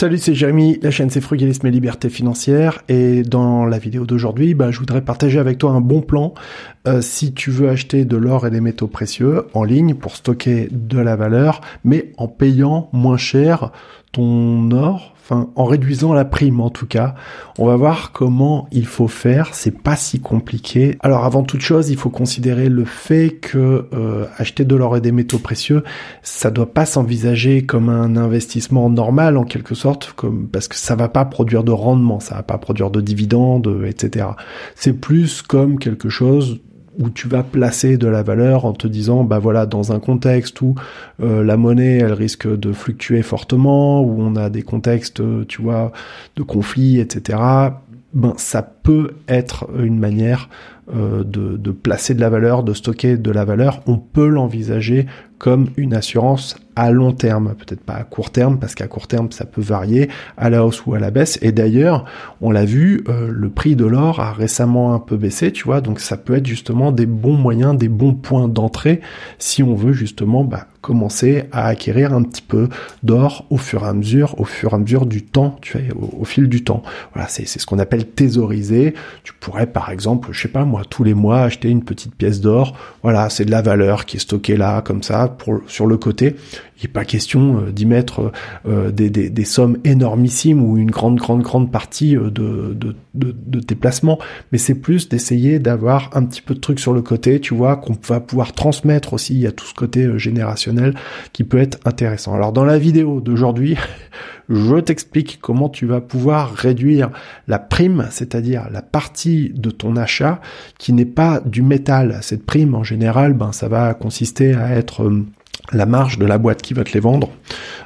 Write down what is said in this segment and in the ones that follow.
Salut, c'est Jérémy, la chaîne c'est Frugalisme et Liberté Financière et dans la vidéo d'aujourd'hui, bah, je voudrais partager avec toi un bon plan euh, si tu veux acheter de l'or et des métaux précieux en ligne pour stocker de la valeur mais en payant moins cher ton or, enfin en réduisant la prime en tout cas. On va voir comment il faut faire, c'est pas si compliqué. Alors avant toute chose, il faut considérer le fait que euh, acheter de l'or et des métaux précieux, ça doit pas s'envisager comme un investissement normal en quelque sorte, comme parce que ça va pas produire de rendement, ça va pas produire de dividendes, euh, etc. C'est plus comme quelque chose où tu vas placer de la valeur en te disant bah voilà dans un contexte où euh, la monnaie elle risque de fluctuer fortement où on a des contextes euh, tu vois de conflits etc ben ça peut être une manière euh, de, de placer de la valeur de stocker de la valeur on peut l'envisager comme une assurance à long terme, peut-être pas à court terme, parce qu'à court terme, ça peut varier à la hausse ou à la baisse. Et d'ailleurs, on l'a vu, euh, le prix de l'or a récemment un peu baissé, tu vois, donc ça peut être justement des bons moyens, des bons points d'entrée, si on veut justement bah, commencer à acquérir un petit peu d'or au fur et à mesure, au fur et à mesure du temps, tu vois, au, fil du temps. Voilà, c'est ce qu'on appelle thésauriser. Tu pourrais, par exemple, je sais pas moi, tous les mois acheter une petite pièce d'or. Voilà, c'est de la valeur qui est stockée là, comme ça, pour, sur le côté. Il n'est pas question euh, d'y mettre euh, des, sommes énormissimes ou une grande, grande, grande partie euh, de, de, de, tes placements, mais c'est plus d'essayer d'avoir un petit peu de trucs sur le côté, tu vois, qu'on va pouvoir transmettre aussi. à y a tout ce côté générationnel qui peut être intéressant. Alors dans la vidéo d'aujourd'hui, je t'explique comment tu vas pouvoir réduire la prime, c'est-à-dire la partie de ton achat qui n'est pas du métal. Cette prime, en général, ben, ça va consister à être la marge de la boîte qui va te les vendre,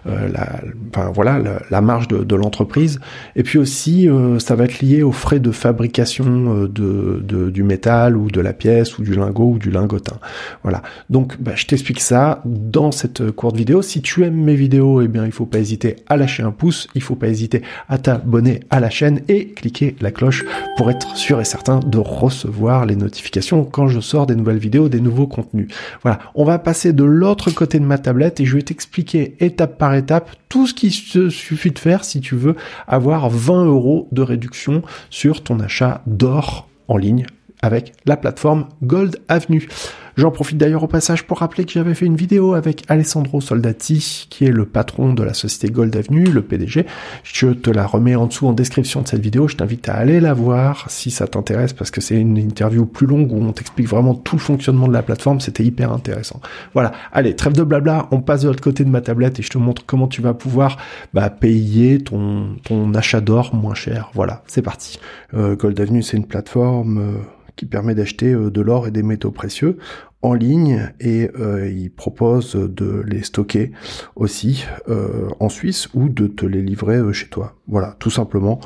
euh, la, voilà la, marge de, l'entreprise, et puis aussi euh, ça va être lié aux frais de fabrication euh, de, du métal ou de la pièce ou du lingot ou du lingotin. Voilà. Donc bah, je t'explique ça dans cette courte vidéo. Si tu aimes mes vidéos, eh bien il faut pas hésiter à lâcher un pouce, il faut pas hésiter à t'abonner à la chaîne et cliquer la cloche pour être sûr et certain de recevoir les notifications quand je sors des nouvelles vidéos, des nouveaux contenus. Voilà. On va passer de l'autre côté de ma tablette et je vais t'expliquer étape par étape tout ce qu'il suffit de faire si tu veux avoir 20 euros de réduction sur ton achat d'or en ligne avec la plateforme Gold Avenue. J'en profite d'ailleurs au passage pour rappeler que j'avais fait une vidéo avec Alessandro Soldati, qui est le patron de la société Gold Avenue, le PDG. Je te la remets en dessous en description de cette vidéo. Je t'invite à aller la voir si ça t'intéresse parce que c'est une interview plus longue où on t'explique vraiment tout le fonctionnement de la plateforme. C'était hyper intéressant. Voilà. Allez, trêve de blabla. On passe de l'autre côté de ma tablette et je te montre comment tu vas pouvoir bah, payer ton, achat d'or moins cher. Voilà. C'est parti. Euh, Gold Avenue, c'est une plateforme. Euh, qui permet d'acheter euh, de l'or et des métaux précieux en ligne et euh, il propose de les stocker aussi euh, en Suisse ou de te les livrer chez toi. Voilà, tout simplement.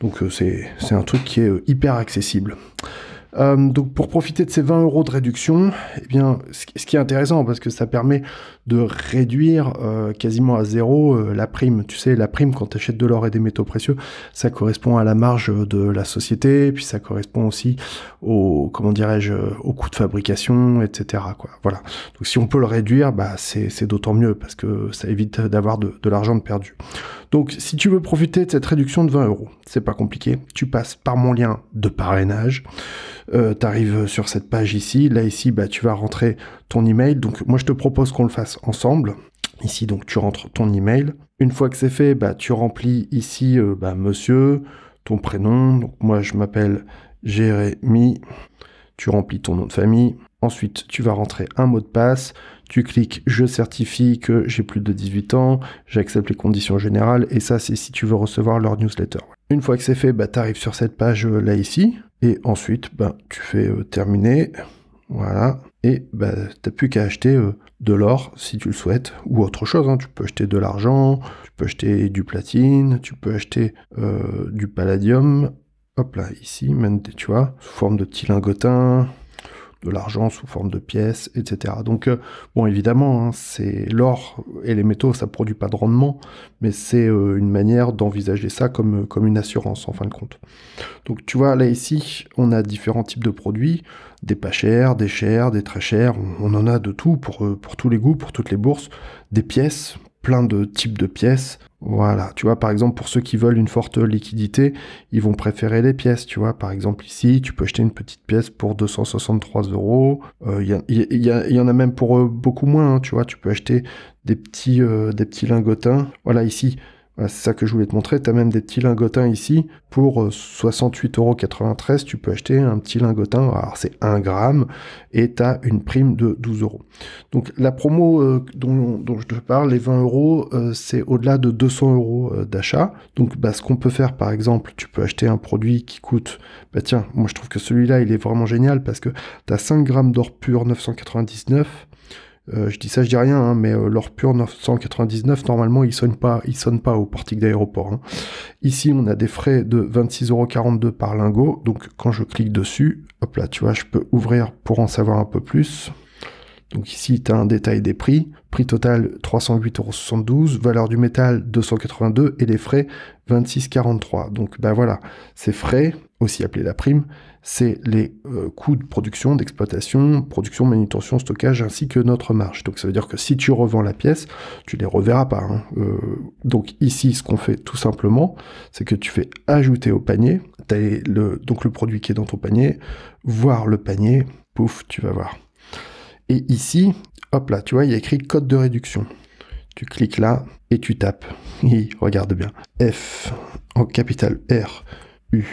Donc c'est un truc qui est hyper accessible. Euh, donc pour profiter de ces 20 euros de réduction, eh bien, ce qui est intéressant parce que ça permet de réduire euh, quasiment à zéro euh, la prime. Tu sais, la prime quand tu achètes de l'or et des métaux précieux, ça correspond à la marge de la société, puis ça correspond aussi au comment dirais-je, au coût de fabrication, etc. Voilà. Donc si on peut le réduire, bah, c'est d'autant mieux parce que ça évite d'avoir de, l'argent perdu. Donc si tu veux profiter de cette réduction de 20 euros, c'est pas compliqué. Tu passes par mon lien de parrainage. Euh, tu arrives sur cette page ici, là ici, bah, tu vas rentrer ton email. Donc moi je te propose qu'on le fasse ensemble. Ici, donc tu rentres ton email. Une fois que c'est fait, bah, tu remplis ici euh, bah, monsieur, ton prénom. moi je m'appelle Jérémy. Tu remplis ton nom de famille. Ensuite, tu vas rentrer un mot de passe, tu cliques je certifie que j'ai plus de 18 ans, j'accepte les conditions générales et ça c'est si tu veux recevoir leur newsletter. Une fois que c'est fait, bah, tu arrives sur cette page euh, là ici, et ensuite, ben, tu fais euh, terminer. Voilà. Et ben, tu n'as plus qu'à acheter euh, de l'or si tu le souhaites, ou autre chose. Hein. Tu peux acheter de l'argent, tu peux acheter du platine, tu peux acheter euh, du palladium. Hop là, ici, même, tu vois, sous forme de petits lingotins, de l'argent sous forme de pièces, etc. Donc, euh, bon, évidemment, hein, c'est l'or et les métaux, ça produit pas de rendement, mais c'est euh, une manière d'envisager ça comme, euh, comme une assurance en fin de compte. Donc, tu vois, là ici, on a différents types de produits, des pas chers, des chers, des très chers, on, on en a de tout pour, pour tous les goûts, pour toutes les bourses, des pièces, plein de types de pièces. Voilà, tu vois, par exemple, pour ceux qui veulent une forte liquidité, ils vont préférer les pièces, tu vois. Par exemple, ici, tu peux acheter une petite pièce pour 263 euros. Il y, en a même pour euh, beaucoup moins, hein, tu vois. Tu peux acheter des petits, euh, des petits lingotins. Voilà, ici, c'est ça que je voulais te montrer. Tu as même des petits lingotins ici. Pour 68,93€, euh, tu peux acheter un petit lingotin. Alors, c'est 1 gramme et tu as une prime de 12 euros. Donc, la promo euh, dont, dont, je te parle, les 20 euros, euh, c'est au-delà de 200 euros d'achat. Donc, bah, ce qu'on peut faire, par exemple, tu peux acheter un produit qui coûte. Bah, tiens, moi, je trouve que celui-là, il est vraiment génial parce que tu as 5 grammes d'or pur 999 euh, je dis ça, je dis rien, hein, mais euh, leur pur 999, normalement, il sonne pas, il sonne pas au portique d'aéroport. Hein. Ici, on a des frais de 26,42€ par lingot. Donc, quand je clique dessus, hop là, tu vois, je peux ouvrir pour en savoir un peu plus. Donc ici, tu as un détail des prix. Prix total 308,72€, valeur du métal 282 et les frais 26,43. Donc ben voilà, ces frais, aussi appelés la prime, c'est les euh, coûts de production, d'exploitation, production, manutention, stockage, ainsi que notre marge. Donc ça veut dire que si tu revends la pièce, tu ne les reverras pas. Hein. Euh, donc ici, ce qu'on fait tout simplement, c'est que tu fais ajouter au panier, Tu as le, donc le produit qui est dans ton panier, voir le panier, pouf, tu vas voir. Et ici, hop là, tu vois, il y a écrit code de réduction. Tu cliques là et tu tapes. regarde bien. F en capital R, U,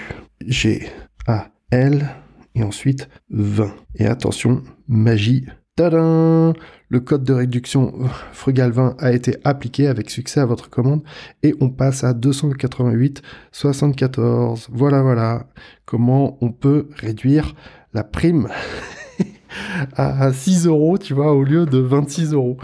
G, A, L et ensuite 20. Et attention, magie. Tadam Le code de réduction Frugal 20 a été appliqué avec succès à votre commande et on passe à 288,74. Voilà, voilà. Comment on peut réduire la prime à 6 euros, tu vois, au lieu de 26 euros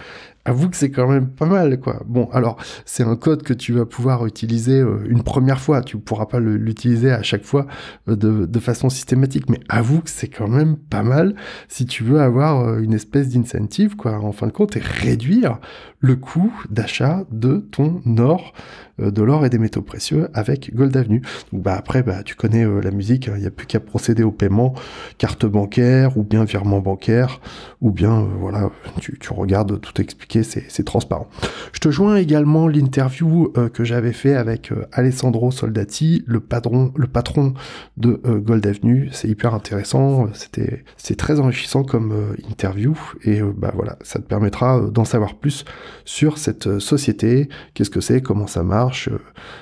avoue que c'est quand même pas mal, quoi. Bon, alors, c'est un code que tu vas pouvoir utiliser euh, une première fois, tu ne pourras pas l'utiliser à chaque fois euh, de, façon systématique, mais avoue que c'est quand même pas mal si tu veux avoir euh, une espèce d'incentive, quoi, en fin de compte, et réduire le coût d'achat de ton or, de l'or et des métaux précieux avec Gold Avenue. Donc, bah, après, bah, tu connais la musique, hein. il n'y a plus qu'à procéder au paiement, carte bancaire, ou bien virement bancaire, ou bien, voilà, tu, tu regardes tout expliqué c'est transparent. Je te joins également l'interview euh, que j'avais fait avec euh, Alessandro Soldati, le patron, le patron de euh, Gold Avenue. C'est hyper intéressant, c'était c'est très enrichissant comme interview et bah voilà, ça te permettra d'en savoir plus sur cette société, qu'est-ce que c'est, comment ça marche.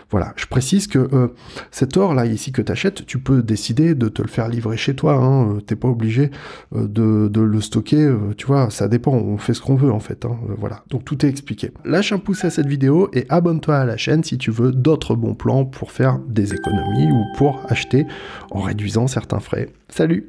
voilà, je précise que cet or là ici que tu achètes, tu peux décider de te le faire livrer chez toi. Hein, T'es pas obligé de, le stocker. tu vois, ça dépend. On fait ce qu'on veut en fait. Hein, voilà, donc tout est expliqué. Lâche un pouce à cette vidéo et abonne-toi à la chaîne si tu veux d'autres bons plans pour faire des économies ou pour acheter en réduisant certains frais. Salut